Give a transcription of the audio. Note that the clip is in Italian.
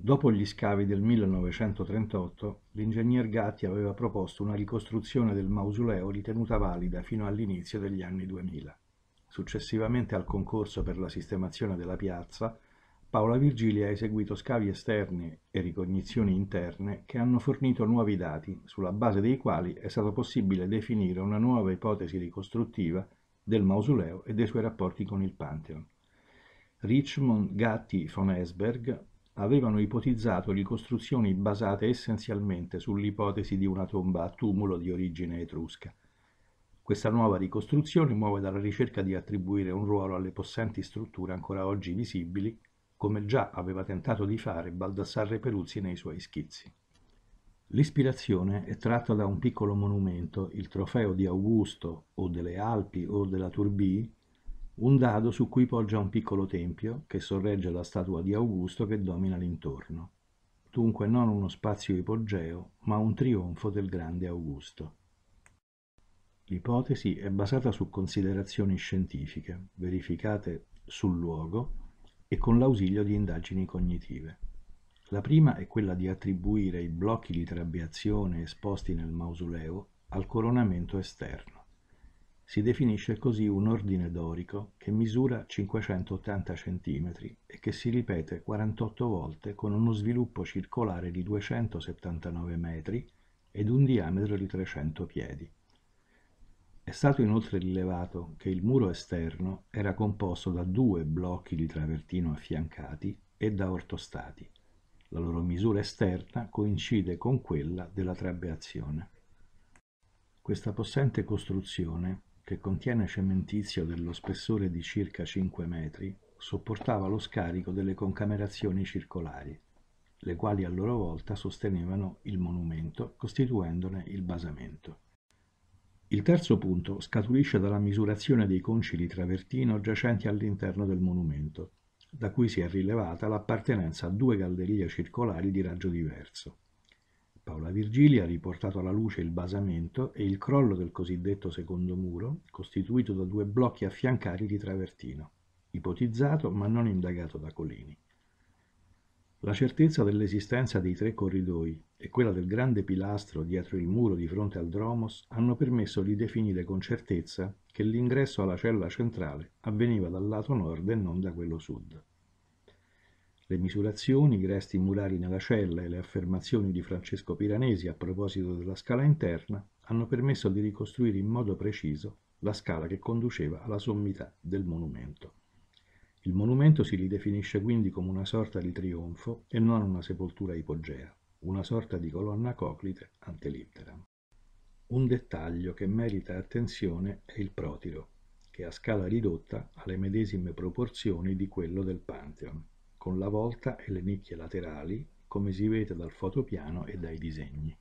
Dopo gli scavi del 1938, l'ingegner Gatti aveva proposto una ricostruzione del mausoleo ritenuta valida fino all'inizio degli anni 2000. Successivamente al concorso per la sistemazione della piazza, Paola Virgilia ha eseguito scavi esterni e ricognizioni interne che hanno fornito nuovi dati, sulla base dei quali è stato possibile definire una nuova ipotesi ricostruttiva del mausoleo e dei suoi rapporti con il Pantheon. Richmond Gatti von Esberg avevano ipotizzato ricostruzioni basate essenzialmente sull'ipotesi di una tomba a tumulo di origine etrusca. Questa nuova ricostruzione muove dalla ricerca di attribuire un ruolo alle possenti strutture ancora oggi visibili, come già aveva tentato di fare Baldassarre Peruzzi nei suoi schizzi. L'ispirazione è tratta da un piccolo monumento, il trofeo di Augusto o delle Alpi o della Turbie, un dado su cui poggia un piccolo tempio che sorregge la statua di Augusto che domina l'intorno. Dunque non uno spazio ipogeo, ma un trionfo del grande Augusto. L'ipotesi è basata su considerazioni scientifiche, verificate sul luogo e con l'ausilio di indagini cognitive. La prima è quella di attribuire i blocchi di trabeazione esposti nel mausoleo al coronamento esterno. Si definisce così un ordine dorico che misura 580 cm e che si ripete 48 volte con uno sviluppo circolare di 279 metri ed un diametro di 300 piedi. È stato inoltre rilevato che il muro esterno era composto da due blocchi di travertino affiancati e da ortostati. La loro misura esterna coincide con quella della trabeazione. Questa possente costruzione che contiene cementizio dello spessore di circa 5 metri, sopportava lo scarico delle concamerazioni circolari, le quali a loro volta sostenevano il monumento costituendone il basamento. Il terzo punto scaturisce dalla misurazione dei conci di travertino giacenti all'interno del monumento, da cui si è rilevata l'appartenenza a due gallerie circolari di raggio diverso. Paola Virgili ha riportato alla luce il basamento e il crollo del cosiddetto secondo muro, costituito da due blocchi affiancati di travertino, ipotizzato ma non indagato da Colini. La certezza dell'esistenza dei tre corridoi e quella del grande pilastro dietro il muro di fronte al dromos hanno permesso di definire con certezza che l'ingresso alla cella centrale avveniva dal lato nord e non da quello sud. Le misurazioni, i resti murari nella cella e le affermazioni di Francesco Piranesi a proposito della scala interna hanno permesso di ricostruire in modo preciso la scala che conduceva alla sommità del monumento. Il monumento si ridefinisce quindi come una sorta di trionfo e non una sepoltura ipogea, una sorta di colonna coclite ante litteram. Un dettaglio che merita attenzione è il protiro, che a scala ridotta ha le medesime proporzioni di quello del Pantheon, con la volta e le nicchie laterali come si vede dal fotopiano e dai disegni.